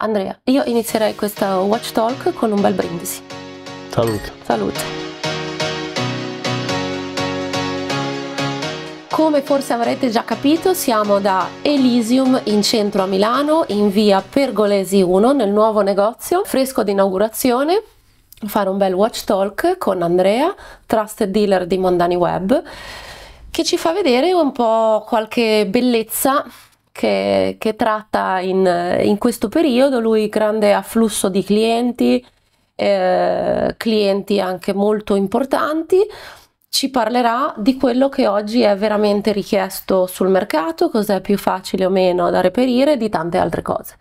Andrea, io inizierei questo Watch Talk con un bel brindisi. Salute. Salute. Come forse avrete già capito, siamo da Elysium in centro a Milano, in via Pergolesi 1, nel nuovo negozio, fresco d'inaugurazione. Fare un bel watch talk con Andrea, trust dealer di Mondani Web, che ci fa vedere un po' qualche bellezza che, che tratta in, in, questo periodo, lui grande afflusso di clienti, eh, clienti anche molto importanti, ci parlerà di quello che oggi è veramente richiesto sul mercato, cos'è più facile o meno da reperire, di tante altre cose.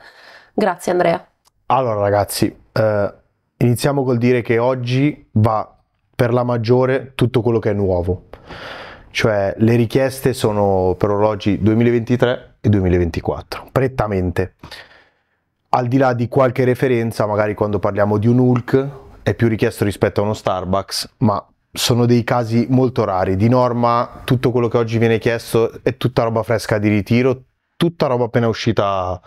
Grazie Andrea. Allora ragazzi, eh, iniziamo col dire che oggi va per la maggiore tutto quello che è nuovo, cioè le richieste sono per orologi 2023 e 2024, prettamente. Al di là di qualche referenza, magari quando parliamo di un Hulk è più richiesto rispetto a uno Starbucks, ma sono dei casi molto rari. Di norma tutto quello che oggi viene chiesto è tutta roba fresca di ritiro, tutta roba appena uscita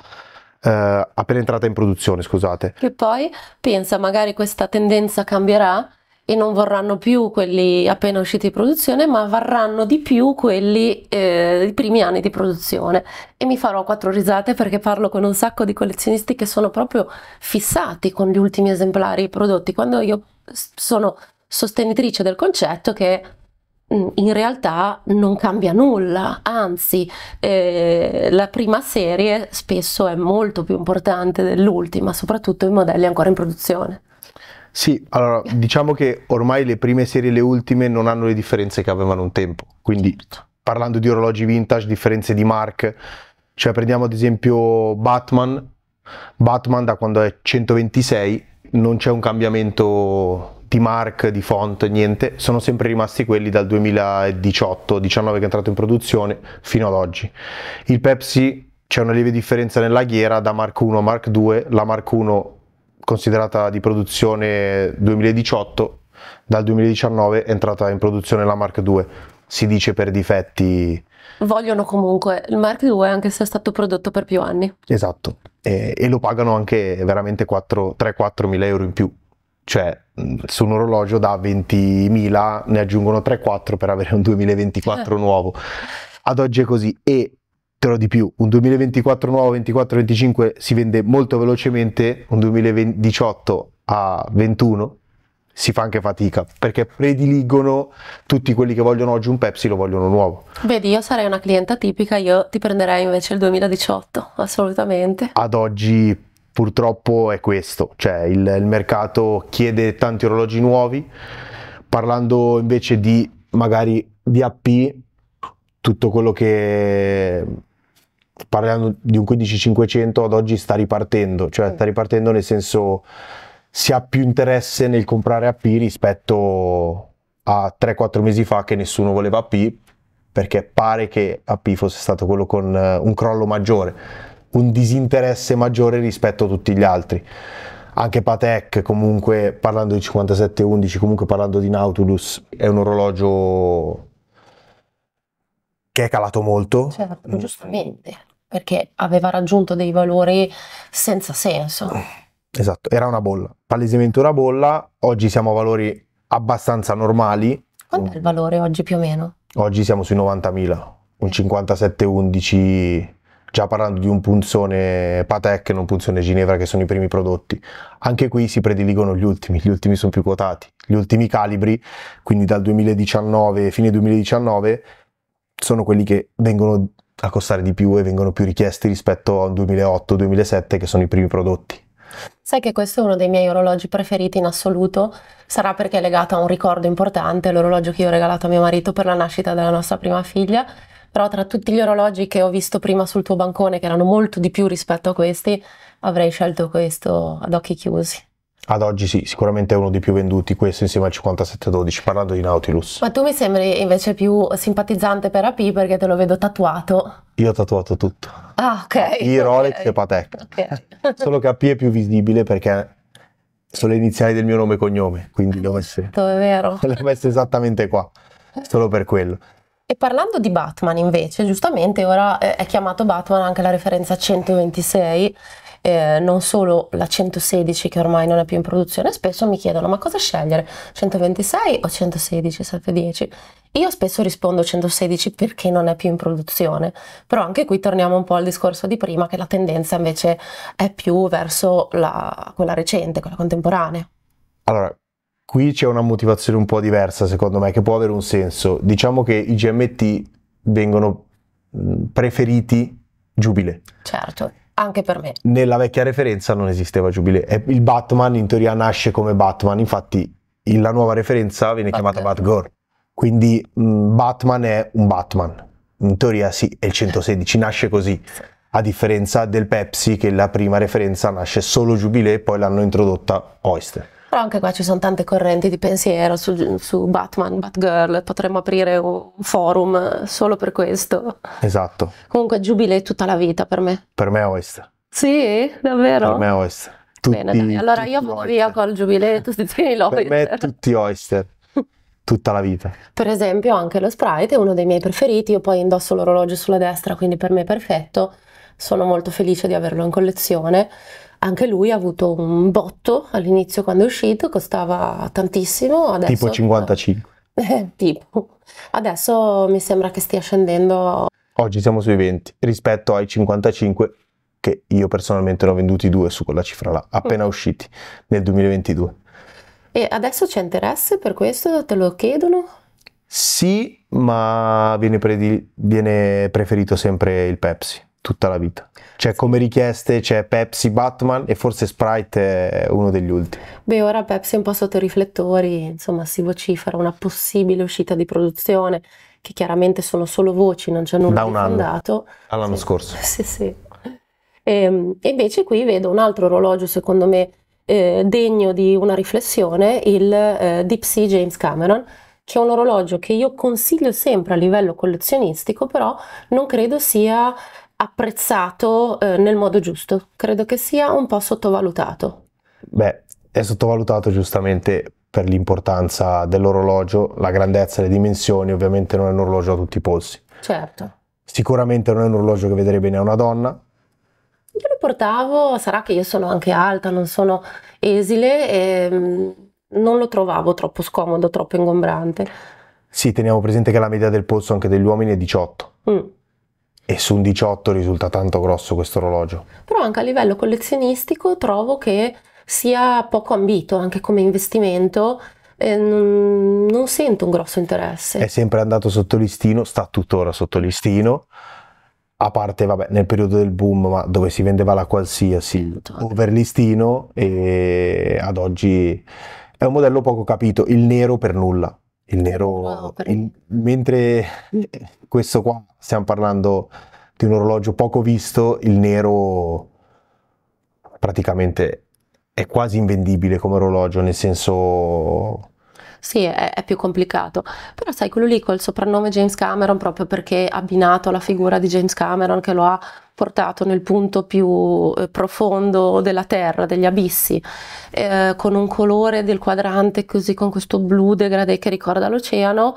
eh, appena entrata in produzione, scusate. Che poi pensa, magari questa tendenza cambierà e non vorranno più quelli appena usciti di produzione, ma varranno di più quelli eh, primi anni di produzione. E mi farò quattro risate perché parlo con un sacco di collezionisti che sono proprio fissati con gli ultimi esemplari prodotti, quando io sono sostenitrice del concetto che mm, in realtà non cambia nulla, anzi eh, la prima serie spesso è molto più importante dell'ultima, soprattutto i modelli ancora in produzione. Sì, allora diciamo che ormai le prime serie e le ultime non hanno le differenze che avevano un tempo, quindi certo. parlando di orologi vintage, differenze di marche, cioè prendiamo ad esempio Batman, Batman da quando è 126 non c'è un cambiamento di mark, di font, niente, sono sempre rimasti quelli dal 2018-19 che è entrato in produzione fino ad oggi. Il Pepsi c'è una lieve differenza nella ghiera da Mark 1 a Mark 2, la Mark 1 considerata di produzione 2018, dal 2019 è entrata in produzione la Mark II. Si dice per difetti. Vogliono comunque il Mark II, anche se è stato prodotto per più anni. Esatto, e, e lo pagano anche veramente 3-4 mila euro in più. Cioè, su un orologio da 20.000 ne aggiungono 3-4 per avere un 2024 eh. nuovo. Ad oggi è così. E Te lo di più, un 2024 nuovo 24-25 si vende molto velocemente, un 2018 a 21 si fa anche fatica perché prediligono tutti quelli che vogliono oggi un Pepsi lo vogliono nuovo. Vedi, io sarei una clienta tipica, io ti prenderei invece il 2018, assolutamente. Ad oggi purtroppo è questo, cioè il, il mercato chiede tanti orologi nuovi, parlando invece di magari di tutto quello che parlando di un 15500 ad oggi sta ripartendo, cioè mm. sta ripartendo nel senso si ha più interesse nel comprare AP rispetto a 3-4 mesi fa che nessuno voleva AP perché pare che AP fosse stato quello con eh, un crollo maggiore, un disinteresse maggiore rispetto a tutti gli altri. Anche Patek, comunque parlando di 5711, comunque parlando di Nautilus, è un orologio che è calato molto. Certo, mm. giustamente perché aveva raggiunto dei valori senza senso. Esatto, era una bolla, palesemente una bolla, oggi siamo a valori abbastanza normali. Qual è il valore oggi più o meno? Oggi siamo sui 90.000, un 57,11 già parlando di un punzone Patek e non punzone Ginevra che sono i primi prodotti. Anche qui si prediligono gli ultimi, gli ultimi sono più quotati, gli ultimi calibri, quindi dal 2019, fine 2019, sono quelli che vengono a costare di più e vengono più richiesti rispetto al 2008-2007 che sono i primi prodotti. Sai che questo è uno dei miei orologi preferiti in assoluto, sarà perché è legato a un ricordo importante, l'orologio che io ho regalato a mio marito per la nascita della nostra prima figlia, però tra tutti gli orologi che ho visto prima sul tuo bancone, che erano molto di più rispetto a questi, avrei scelto questo ad occhi chiusi. Ad oggi sì, sicuramente è uno dei più venduti, questo insieme al 5712, parlando di Nautilus. Ma tu mi sembri invece più simpatizzante per AP perché te lo vedo tatuato. Io ho tatuato tutto. Ah, ok. I Rolex okay. e Patek. Okay. Solo che AP è più visibile perché sono le iniziali del mio nome e cognome, quindi l'ho messo. Tutto certo, è vero. L'ho messo esattamente qua, solo per quello. E parlando di Batman invece, giustamente ora eh, è chiamato Batman anche la referenza 126, eh, non solo la 116 che ormai non è più in produzione, spesso mi chiedono ma cosa scegliere, 126 o 116, 710? Io spesso rispondo 116 perché non è più in produzione, però anche qui torniamo un po' al discorso di prima che la tendenza invece è più verso la, quella recente, quella contemporanea. Allora, qui c'è una motivazione un po' diversa secondo me che può avere un senso. Diciamo che i GMT vengono mm, preferiti Giubile. Certo, anche per me. Nella vecchia referenza non esisteva Giubile. Il Batman in teoria nasce come Batman, infatti la nuova referenza viene Batman. chiamata Batgirl. Quindi mh, mm, Batman è un Batman. In teoria sì, è il 116, nasce così. A differenza del Pepsi che la prima referenza nasce solo Giubile e poi l'hanno introdotta Oyster. Però anche qua ci sono tante correnti di pensiero su, su Batman, Batgirl, potremmo aprire un forum solo per questo. Esatto. Comunque Jubilee tutta la vita per me. Per me Oist. Sì, davvero? Per me Oist. Tutti, Bene, dai. allora io vado via col Jubilee, tu ti tieni l'Oyster. Per me tutti Oyster. Tutta la vita. Per esempio anche lo Sprite è uno dei miei preferiti, io poi indosso l'orologio sulla destra, quindi per me è perfetto. Sono molto felice di averlo in collezione anche lui ha avuto un botto all'inizio quando è uscito, costava tantissimo. Adesso, tipo 55. Eh, tipo. Adesso mi sembra che stia scendendo. Oggi siamo sui 20 rispetto ai 55 che io personalmente ne ho venduti due su quella cifra là, appena mm. usciti nel 2022. E adesso c'è interesse per questo? Te lo chiedono? Sì, ma viene, viene preferito sempre il Pepsi tutta la vita. Cioè, come richieste c'è Pepsi, Batman e forse Sprite è uno degli ultimi. Beh, ora Pepsi è un po' sotto i riflettori, insomma, si vocifera una possibile uscita di produzione, che chiaramente sono solo voci, non c'è nulla da un anno, fondato. All'anno sì. scorso. sì, sì. Ehm, e, invece qui vedo un altro orologio, secondo me, eh, degno di una riflessione, il eh, Deep Sea James Cameron, che è un orologio che io consiglio sempre a livello collezionistico, però non credo sia apprezzato eh, nel modo giusto. Credo che sia un po' sottovalutato. Beh, è sottovalutato giustamente per l'importanza dell'orologio, la grandezza, le dimensioni, ovviamente non è un orologio a tutti i polsi. Certo. Sicuramente non è un orologio che vedere bene a una donna, io lo portavo, sarà che io sono anche alta, non sono esile e ehm, non lo trovavo troppo scomodo, troppo ingombrante. Sì, teniamo presente che la media del polso anche degli uomini è 18. Mm su un 18 risulta tanto grosso questo orologio. Però anche a livello collezionistico trovo che sia poco ambito anche come investimento. Eh, non, non sento un grosso interesse. È sempre andato sotto listino, sta tuttora sotto listino a parte vabbè, nel periodo del boom ma dove si vendeva la qualsiasi certo. overlistino e ad oggi è un modello poco capito il nero per nulla il nero wow, per... Il, mentre questo qua stiamo parlando di un orologio poco visto, il nero praticamente è quasi invendibile come orologio, nel senso... Sì, è, è, più complicato, però sai, quello lì col soprannome James Cameron, proprio perché abbinato alla figura di James Cameron che lo ha portato nel punto più eh, profondo della terra, degli abissi, eh, con un colore del quadrante così con questo blu degradé che ricorda l'oceano,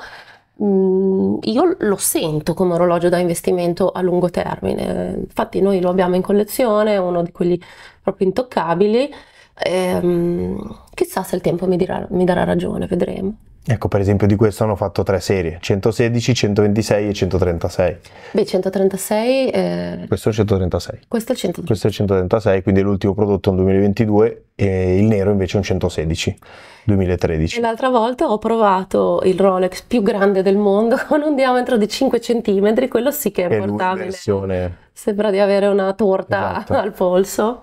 Mm, io lo sento come orologio da investimento a lungo termine. Infatti noi lo abbiamo in collezione, uno di quelli proprio intoccabili. Ehm, chissà se il tempo mi, dirà, mi darà ragione, vedremo. Ecco, per esempio di questo hanno fatto tre serie, 116, 126 e 136. Beh, 136... Eh... Questo è il 136. Questo è il 136. Questo è il 136, quindi l'ultimo prodotto è un 2022 e il nero invece è un 116, 2013. E l'altra volta ho provato il Rolex più grande del mondo con un diametro di 5 cm, quello sì che è è portabile. Versione... Sembra di avere una torta esatto. al polso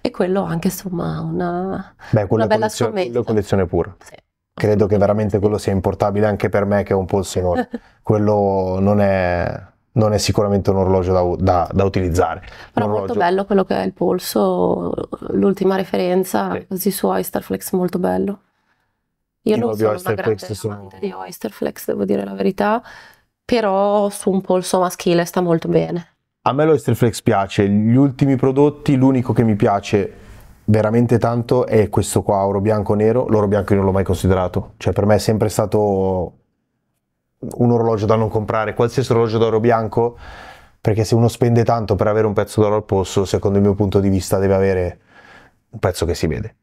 e quello anche insomma una, Beh, una bella collezione, sommetta. Beh, collezione pura. Sì credo che veramente quello sia importabile anche per me che ho un polso enorme. quello non è, non è sicuramente un orologio da, da, da utilizzare. Però orologio... molto bello quello che è il polso, l'ultima referenza, sì. così su Oysterflex, molto bello. Io, Io non sono Oyster una grande sono... di Oysterflex, devo dire la verità, però su un polso maschile sta molto bene. A me l'Oysterflex piace, gli ultimi prodotti, l'unico che mi piace veramente tanto è questo qua, oro bianco nero. L'oro bianco io non l'ho mai considerato, cioè per me è sempre stato un orologio da non comprare, qualsiasi orologio d'oro bianco, perché se uno spende tanto per avere un pezzo d'oro al polso, secondo il mio punto di vista deve avere un pezzo che si vede.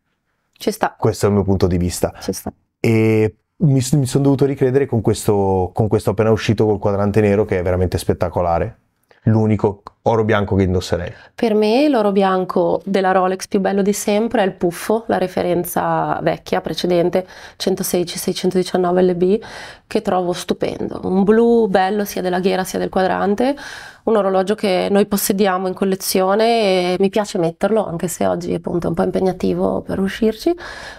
Ci sta. Questo è il mio punto di vista. Ci sta. E mi, mi sono dovuto ricredere con questo, con questo appena uscito col quadrante nero che è veramente spettacolare l'unico oro bianco che indosserei? Per me l'oro bianco della Rolex più bello di sempre è il puffo, la referenza vecchia precedente 116-619 LB che trovo stupendo, un blu bello sia della ghiera sia del quadrante, un orologio che noi possediamo in collezione e mi piace metterlo anche se oggi appunto è un po' impegnativo per uscirci,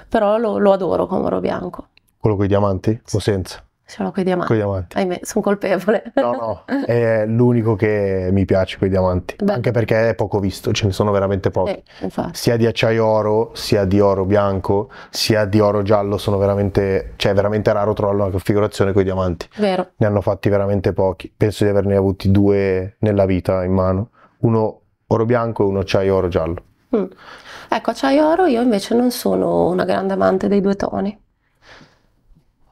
però lo, lo adoro come oro bianco. Quello con i diamanti sì. o senza? C'erano quei diamanti. i diamanti. Ahimè, sono colpevole. No, no, è l'unico che mi piace quei diamanti. Beh. Anche perché è poco visto, ce ne sono veramente pochi. Eh, sia di acciaio oro, sia di oro bianco, sia di oro giallo, sono veramente, cioè è veramente raro trovare una configurazione con i diamanti. Vero. Ne hanno fatti veramente pochi. Penso di averne avuti due nella vita in mano. Uno oro bianco e uno acciaio oro giallo. Mm. Ecco, acciaio oro io invece non sono una grande amante dei due toni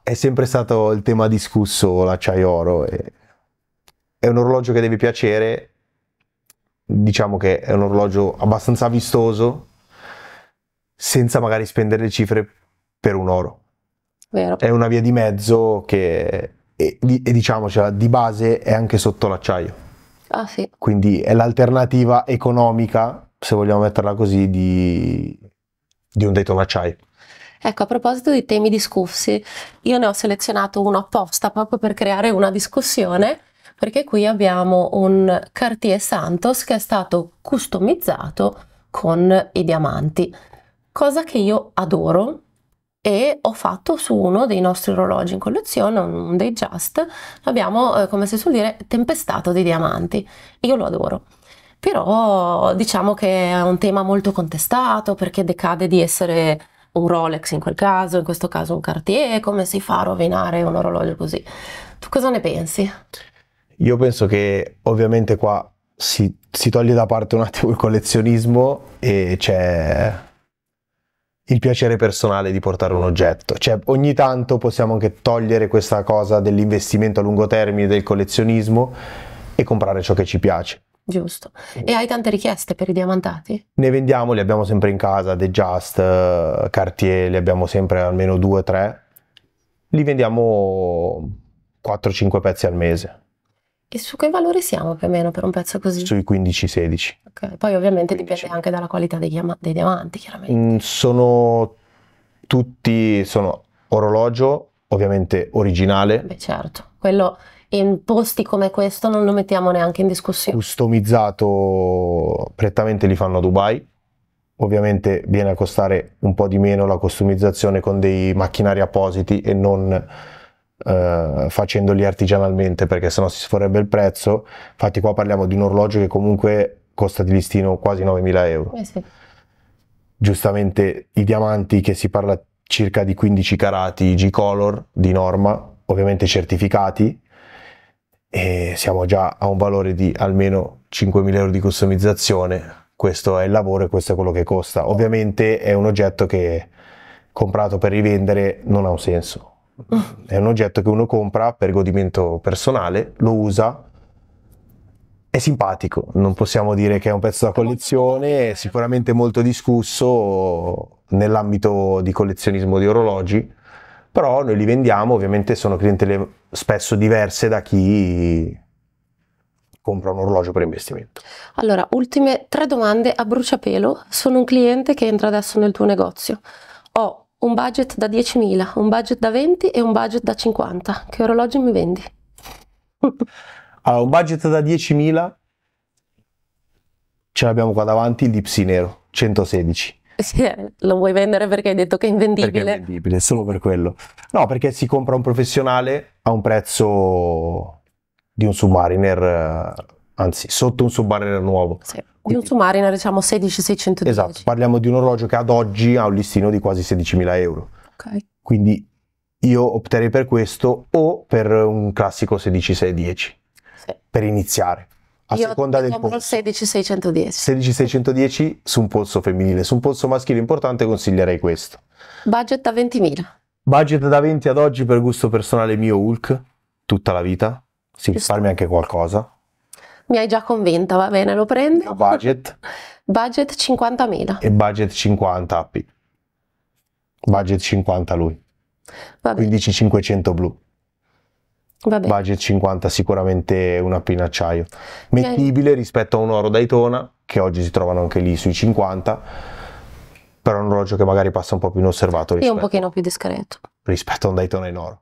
è sempre stato il tema discusso l'acciaio oro. È un orologio che deve piacere, diciamo che è un orologio abbastanza vistoso, senza magari spendere le cifre per un oro. Vero. È una via di mezzo che, e, e diciamocela, di base è anche sotto l'acciaio. Ah, sì. Quindi è l'alternativa economica, se vogliamo metterla così, di, di un Dayton acciaio. Ecco, a proposito di temi discussi, io ne ho selezionato uno apposta proprio per creare una discussione, perché qui abbiamo un Cartier Santos che è stato customizzato con i diamanti, cosa che io adoro e ho fatto su uno dei nostri orologi in collezione, un dei Just, abbiamo, eh, come si suol dire, tempestato di diamanti. Io lo adoro però diciamo che è un tema molto contestato perché decade di essere un Rolex in quel caso, in questo caso un Cartier, come si fa a rovinare un orologio così? Tu cosa ne pensi? Io penso che ovviamente qua si, si toglie da parte un attimo il collezionismo e c'è il piacere personale di portare un oggetto. Cioè, ogni tanto possiamo anche togliere questa cosa dell'investimento a lungo termine, del collezionismo e comprare ciò che ci piace. Giusto. Mm. E hai tante richieste per i diamantati? Ne vendiamo, li abbiamo sempre in casa, The Just, eh, Cartier, li abbiamo sempre almeno due o tre. Li vendiamo 4-5 pezzi al mese. E su che valore siamo più o meno per un pezzo così? Sui 15-16. Okay. Poi ovviamente 15. dipende anche dalla qualità dei, chiama- dei diamanti, chiaramente. Mm, sono tutti, sono orologio, ovviamente originale. Beh certo, quello in posti come questo non lo mettiamo neanche in discussione. Customizzato prettamente li fanno a Dubai, ovviamente viene a costare un po' di meno la customizzazione con dei macchinari appositi e non eh, facendoli artigianalmente perché sennò si sforerebbe il prezzo. Infatti qua parliamo di un orologio che comunque costa di listino quasi 9.000 euro. Eh sì. Giustamente i diamanti che si parla circa di 15 carati G-Color di norma, ovviamente certificati, e siamo già a un valore di almeno 5.000 euro di customizzazione. Questo è il lavoro e questo è quello che costa. Ovviamente è un oggetto che comprato per rivendere non ha un senso. È un oggetto che uno compra per godimento personale, lo usa, è simpatico, non possiamo dire che è un pezzo da collezione, è sicuramente molto discusso nell'ambito di collezionismo di orologi però noi li vendiamo, ovviamente sono clientele spesso diverse da chi compra un orologio per investimento. Allora, ultime tre domande a bruciapelo. Sono un cliente che entra adesso nel tuo negozio. Ho un budget da 10.000, un budget da 20 e un budget da 50. Che orologio mi vendi? allora, un budget da 10.000 ce l'abbiamo qua davanti, il Dipsy nero, 116. Sì, lo vuoi vendere perché hai detto che è invendibile. Perché è invendibile, solo per quello. No, perché si compra un professionale a un prezzo di un Submariner, eh, anzi, sotto un Submariner nuovo. Sì. Quindi, un Submariner diciamo 16.610. Esatto, parliamo di un orologio che ad oggi ha un listino di quasi 16.000 euro. Okay. Quindi io opterei per questo o per un classico 16.610 sì. per iniziare a Io seconda del polso. 16610. 16610 su un polso femminile, su un polso maschile importante consiglierei questo. Budget da 20.000. Budget da 20 ad oggi per gusto personale mio Hulk, tutta la vita, si risparmia anche qualcosa. Mi hai già convinta, va bene, lo prendo. Budget. budget 50.000. E budget 50 Appi. Budget 50 lui. 15500 blu. Vabbè. Budget 50 sicuramente una pinna acciaio. Mettibile rispetto a un oro Daytona, che oggi si trovano anche lì sui 50 però è un orologio che magari passa un po' più inosservato rispetto, è un pochino più discreto rispetto a un Daytona in oro